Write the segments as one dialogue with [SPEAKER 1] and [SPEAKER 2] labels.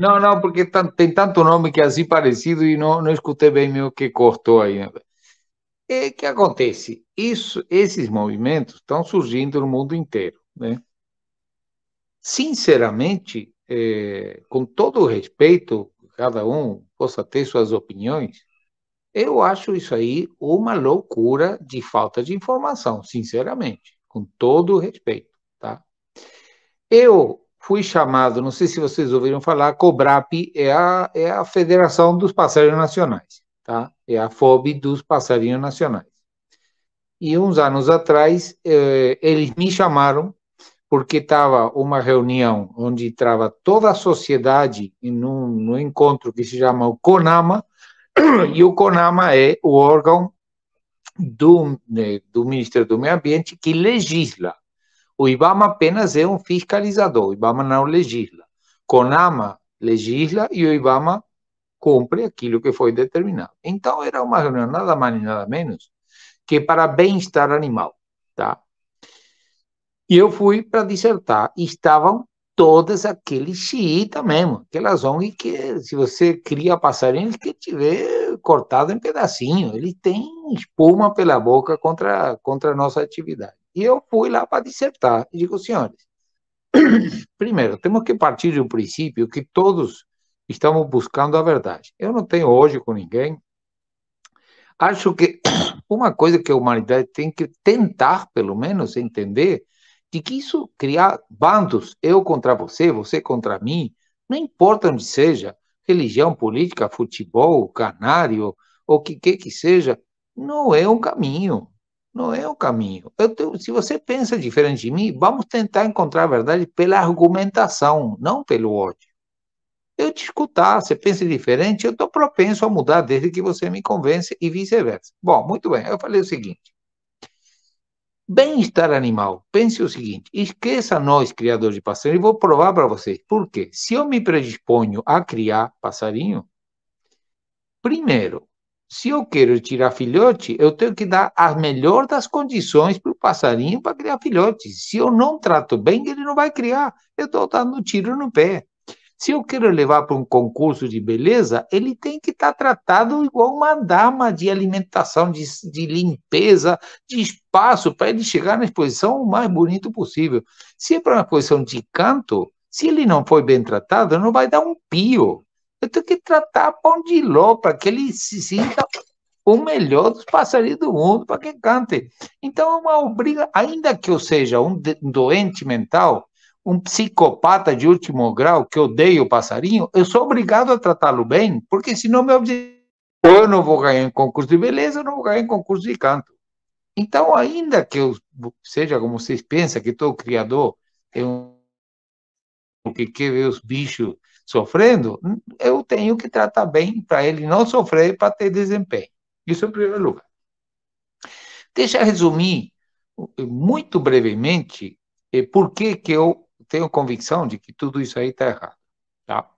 [SPEAKER 1] Não, não, porque tem tanto nome que é assim parecido e não, não escutei bem o que cortou aí. O eh, que acontece? Isso, esses movimentos estão surgindo no mundo inteiro, né? ¿eh? Sinceramente, é, eh, com todo o respeito, cada um possa ter suas opiniões, eu acho isso aí uma loucura de falta de informação, sinceramente, com todo o respeito, tá? Eu fui chamado, não sei se vocês ouviram falar, a COBRAP é a, é a Federação dos Passarinhos Nacionais, tá? É a FOB dos Passarinhos Nacionais. E uns anos atrás, eh, eles me chamaram porque estava uma reunião onde estava toda a sociedade num, num encontro que se chama o CONAMA, e o CONAMA é o órgão do, né, do Ministério do Meio Ambiente que legisla o IBAMA apenas é um fiscalizador, o IBAMA não legisla. CONAMA legisla e o IBAMA cumpre aquilo que foi determinado. Então, era uma reunião nada mais e nada menos que para bem-estar animal, tá? E eu fui para dissertar, e estavam todas aqueles xiita mesmo, aquelas ONG que se você cria passarinho, que tiver cortado em pedacinho, ele tem espuma pela boca contra, contra a nossa atividade. E eu fui lá para dissertar. E digo, senhores, primeiro, temos que partir do princípio que todos estamos buscando a verdade. Eu não tenho hoje com ninguém. Acho que uma coisa que a humanidade tem que tentar, pelo menos, entender, de que isso criar bandos, eu contra você, você contra mim, não importa onde seja, religião, política, futebol, canário, ou o que quer que seja, não é um caminho. Não é o caminho. Tenho, se você pensa diferente de mim, vamos tentar encontrar a verdade pela argumentação, não pelo ódio. Eu te escutar, você pensa diferente, eu estou propenso a mudar desde que você me convence e vice-versa. Bom, muito bem, eu falei o seguinte. Bem-estar animal. Pense o seguinte: esqueça nós, criadores de passarinho, e vou provar para vocês. Por quê? Se eu me predisponho a criar passarinho, primeiro, se eu quero tirar filhote, eu tenho que dar as melhores das condições para o passarinho para criar filhote. Se eu não trato bem, ele não vai criar. Eu estou dando tiro no pé. Se eu quero levar para um concurso de beleza, ele tem que estar tá tratado igual uma dama de alimentação, de, de limpeza, de espaço, para ele chegar na exposição o mais bonito possível. Se é para uma exposição de canto, se ele não foi bem tratado, não vai dar um pio. Eu tenho que tratar pão de Ló para que ele se sinta o melhor dos passarinhos do mundo para que cante. Então é uma obriga, ainda que eu seja um doente mental, um psicopata de último grau que odeia o passarinho, eu sou obrigado a tratá-lo bem, porque senão meu objetivo eu não vou ganhar em concurso de beleza, eu não vou ganhar em concurso de canto. Então, ainda que eu seja como vocês pensam, que todo criador tem um que quer ver os bichos sofrendo, eu tenho que tratar bem para ele não sofrer para ter desempenho. Isso em primeiro lugar. Deixa eu resumir eh, muito brevemente eh, por que, que eu tenho convicção de que tudo isso aí está errado. Tá?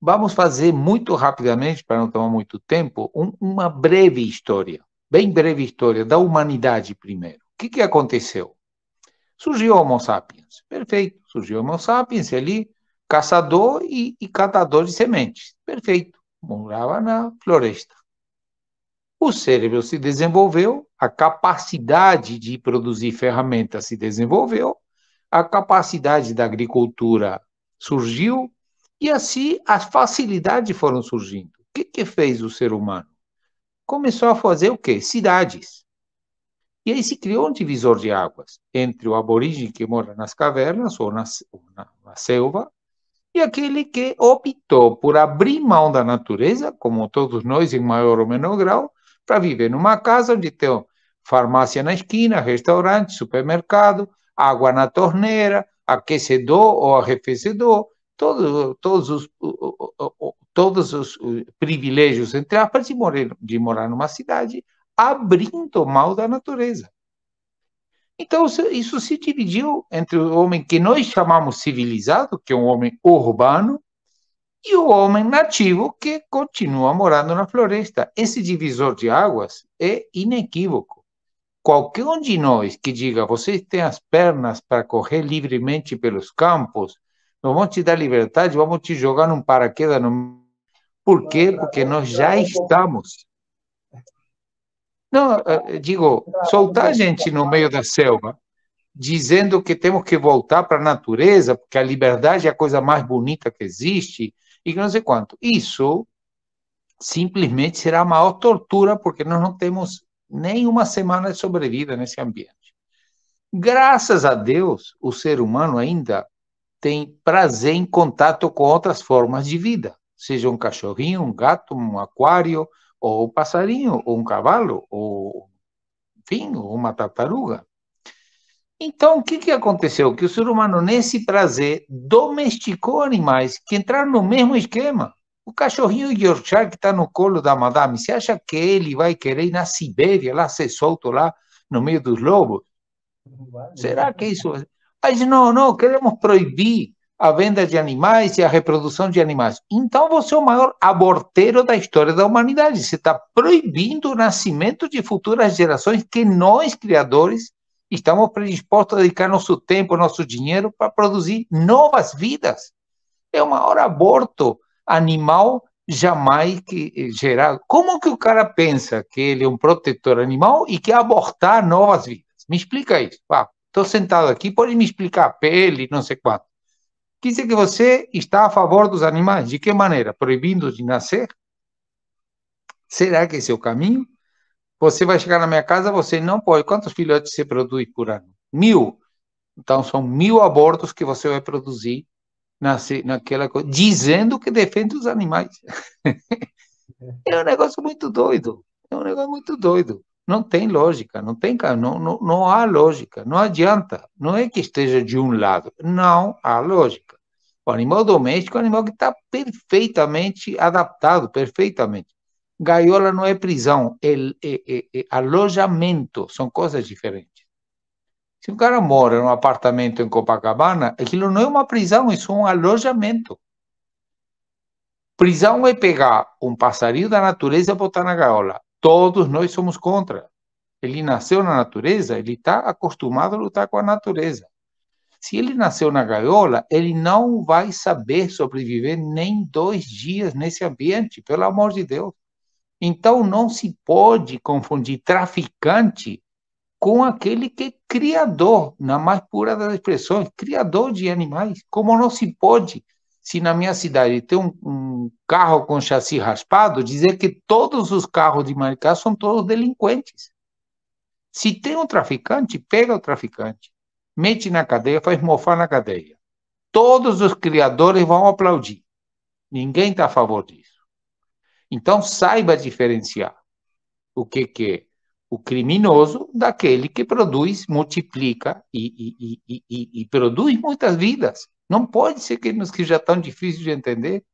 [SPEAKER 1] Vamos fazer muito rapidamente, para não tomar muito tempo, um, uma breve história, bem breve história da humanidade primeiro. O que, que aconteceu? surgiu Homo sapiens. Perfeito. Surgiu Homo sapiens ali, caçador e, e catador de sementes. Perfeito. Morava na floresta. O cérebro se desenvolveu, a capacidade de produzir ferramentas se desenvolveu, a capacidade da agricultura surgiu e assim as facilidades foram surgindo. O que, que fez o ser humano? Começou a fazer o quê? Cidades. E aí se criou um divisor de águas entre o aborígene que mora nas cavernas ou, na, na selva e aquele que optou por abrir mão da natureza, como todos nós em maior ou menor grau, para viver numa casa onde tem farmácia na esquina, restaurante, supermercado, água na torneira, aquecedor ou arrefecedor, todo, todos, os, todos os privilégios, entre aspas, de morar, de morar numa cidade abrindo mal da natureza. Então, isso se dividiu entre o homem que nós chamamos civilizado, que é um homem urbano, e o homem nativo que continua morando na floresta. Esse divisor de águas é inequívoco. Qualquer um de nós que diga, vocês têm as pernas para correr livremente pelos campos, nós vamos te dar liberdade, vamos te jogar num paraquedas. No... Por quê? Porque nós já estamos não, eh, digo, soltar a gente no meio da selva, dizendo que temos que voltar para a natureza, porque a liberdade é a coisa mais bonita que existe, e não sei quanto. Isso simplesmente será a maior tortura, porque nós não temos nem uma semana de sobrevida nesse ambiente. Graças a Deus, o ser humano ainda tem prazer em contato com outras formas de vida, seja um cachorrinho, um gato, um aquário, ou um passarinho, ou um cavalo, ou enfim, uma tartaruga. Então, o que, que aconteceu? Que o ser humano, nesse prazer, domesticou animais que entraram no mesmo esquema. O cachorrinho Yorkshire que está no colo da madame, você acha que ele vai querer ir na Sibéria, lá ser solto, lá no meio dos lobos? Será que isso... Mas não, não, queremos proibir a venda de animais e a reprodução de animais. Então você é o maior aborteiro da história da humanidade. Você está proibindo o nascimento de futuras gerações que nós, criadores, estamos predispostos a dedicar nosso tempo, nosso dinheiro para produzir novas vidas. É o maior aborto animal jamais que eh, gerado. Como que o cara pensa que ele é um protetor animal e quer abortar novas vidas? Me explica isso. Estou ah, sentado aqui, pode me explicar a pele, não sei quanto. Quer dizer que você está a favor dos animais. De que maneira? Proibindo de nascer? Será que esse é o caminho? Você vai chegar na minha casa, você não pode. Quantos filhotes você produz por ano? Mil. Então são mil abortos que você vai produzir naquela coisa, dizendo que defende os animais. é um negócio muito doido. É um negócio muito doido. Não tem lógica, não tem não, não, não há lógica, não adianta. Não é que esteja de um lado, não há lógica. O animal doméstico é um animal que está perfeitamente adaptado, perfeitamente. Gaiola não é prisão, é, é, é, é, alojamento, são coisas diferentes. Se um cara mora num apartamento em Copacabana, aquilo não é uma prisão, isso é um alojamento. Prisão é pegar um passarinho da natureza e botar na gaiola. Todos nós somos contra. Ele nasceu na natureza, ele está acostumado a lutar com a natureza. Se ele nasceu na gaiola, ele não vai saber sobreviver nem dois dias nesse ambiente, pelo amor de Deus. Então não se pode confundir traficante com aquele que é criador, na mais pura das expressões, criador de animais. Como não se pode se na minha cidade tem um, um, carro com chassi raspado, dizer que todos os carros de Maricá são todos delinquentes. Se tem um traficante, pega o traficante, mete na cadeia, faz mofar na cadeia. Todos os criadores vão aplaudir. Ninguém está a favor disso. Então saiba diferenciar o que, que é o criminoso daquele que produz, multiplica e, e, e, e produz muitas vidas. Não pode ser que nos que já estão é difíceis de entender.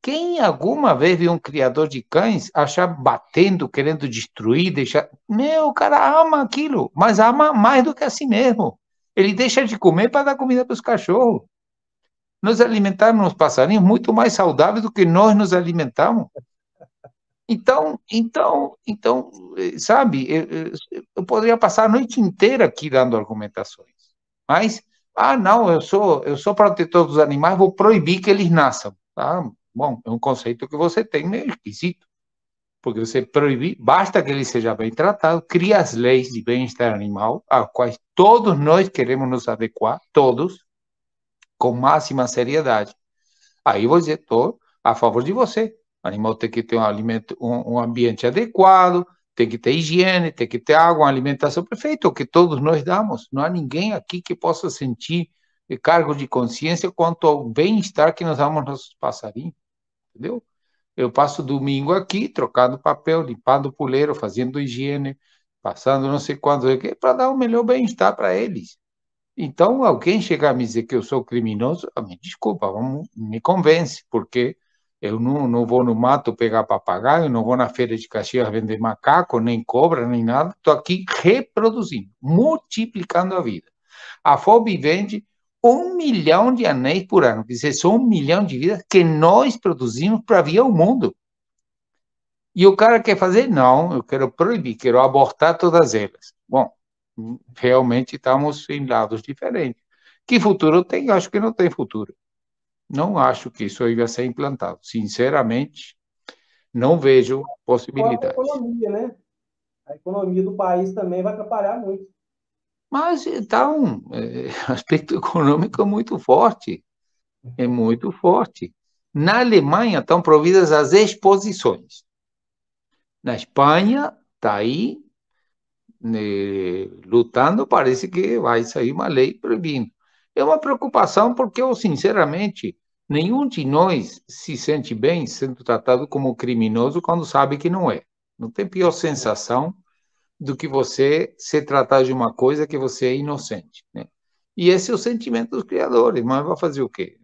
[SPEAKER 1] Quem alguma vez viu um criador de cães achar batendo, querendo destruir, deixar. Meu, o cara ama aquilo, mas ama mais do que a si mesmo. Ele deixa de comer para dar comida para os cachorros. Nós alimentamos os passarinhos muito mais saudáveis do que nós nos alimentamos. Então, então, então, sabe, eu, eu poderia passar a noite inteira aqui dando argumentações, mas ah, não, eu sou, eu sou protetor dos animais, vou proibir que eles nasçam. Tá? Bom, é um conceito que você tem meio esquisito, porque você proibir, basta que ele seja bem tratado, cria as leis de bem-estar animal, às quais todos nós queremos nos adequar, todos, com máxima seriedade. Aí você estou a favor de você. O animal tem que ter um, alimento, um, um ambiente adequado, tem que ter higiene, tem que ter água, uma alimentação perfeita, o que todos nós damos. Não há ninguém aqui que possa sentir cargo de consciência quanto ao bem-estar que nós damos aos nossos passarinhos, entendeu? Eu passo domingo aqui, trocando papel, limpando o puleiro, fazendo higiene, passando não sei quanto, é é para dar o melhor bem-estar para eles. Então, alguém chegar a me dizer que eu sou criminoso, ah, me desculpa, vamos, me convence, porque eu não, não vou no mato pegar papagaio, não vou na feira de Caxias vender macaco, nem cobra, nem nada. Estou aqui reproduzindo, multiplicando a vida. A FOB vende um milhão de anéis por ano, quer dizer, são um milhão de vidas que nós produzimos para vir ao mundo. E o cara quer fazer? Não, eu quero proibir, quero abortar todas elas. Bom, realmente estamos em lados diferentes. Que futuro tem? acho que não tem futuro não acho que isso aí vai ser implantado. Sinceramente, não vejo possibilidade. A economia, né? A economia do país também vai atrapalhar muito. Mas está então, é, um aspecto econômico é muito forte. É muito forte. Na Alemanha estão providas as exposições. Na Espanha está aí né, lutando, parece que vai sair uma lei proibindo. É uma preocupação porque eu, sinceramente, Nenhum de nós se sente bem sendo tratado como criminoso quando sabe que não é. Não tem pior sensação do que você se tratar de uma coisa que você é inocente. Né? E esse é o sentimento dos criadores, mas vai fazer o quê?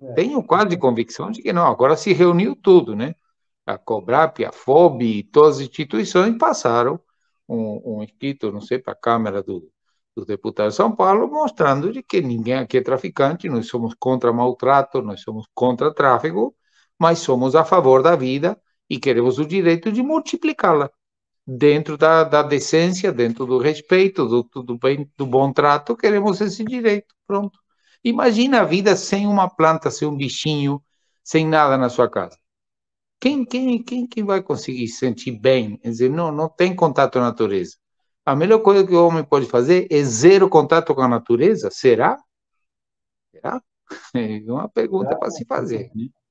[SPEAKER 1] É. Tenho quase convicção de que não. Agora se reuniu tudo, né? A Cobrap, a FOB, todas as instituições passaram um, um escrito, não sei, para a Câmara do, dos deputados de São Paulo, mostrando de que ninguém aqui é traficante, nós somos contra maltrato, nós somos contra tráfico, mas somos a favor da vida e queremos o direito de multiplicá-la dentro da, da, decência, dentro do respeito, do, do, bem, do bom trato, queremos esse direito, pronto. Imagina a vida sem uma planta, sem um bichinho, sem nada na sua casa. Quem, quem, quem, quem vai conseguir sentir bem? Quer dizer, não, não tem contato com a natureza. A melhor coisa que o homem pode fazer é zero contato com a natureza? Será? Será? É uma pergunta para se fazer. Né?